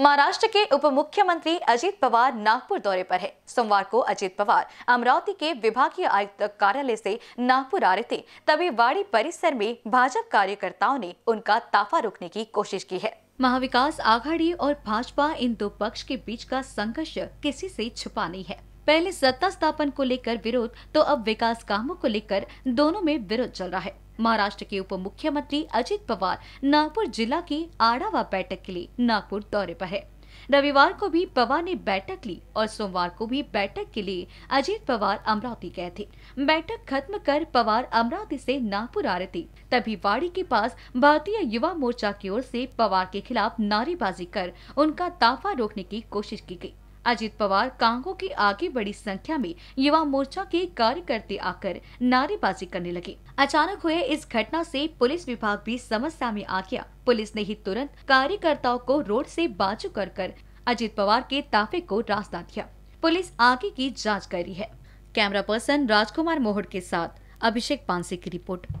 महाराष्ट्र के उप मुख्यमंत्री अजीत पवार नागपुर दौरे पर है सोमवार को अजीत पवार अमरावती के विभागीय आयुक्त कार्यालय से नागपुर आ रहे थे तभी वाड़ी परिसर में भाजपा कार्यकर्ताओं ने उनका ताफा रोकने की कोशिश की है महाविकास आघाड़ी और भाजपा इन दो पक्ष के बीच का संघर्ष किसी से छुपा नहीं है पहले सत्ता स्थापन को लेकर विरोध तो अब विकास कामों को लेकर दोनों में विरोध चल रहा है महाराष्ट्र के उप मुख्यमंत्री अजित पवार नागपुर जिला की आड़ावा बैठक के लिए नागपुर दौरे पर है रविवार को भी पवार ने बैठक ली और सोमवार को भी बैठक के लिए अजीत पवार अमरावती गए थे बैठक खत्म कर पवार अमरावती से नागपुर आ रहे थे तभी वाड़ी के पास भारतीय युवा मोर्चा की ओर से पवार के खिलाफ नारेबाजी कर उनका ताफा रोकने की कोशिश की गई अजित पवार कांगो की आगे बड़ी संख्या में युवा मोर्चा के कार्यकर्ता आकर नारेबाजी करने लगे अचानक हुए इस घटना से पुलिस विभाग भी समस्या में आ गया पुलिस ने ही तुरंत कार्यकर्ताओं को रोड से बाजू कर कर अजित पवार के ताफे को रास्ता दिया पुलिस आगे की जाँच कर रही है कैमरा पर्सन राजकुमार मोहड़ के साथ अभिषेक पांसे की रिपोर्ट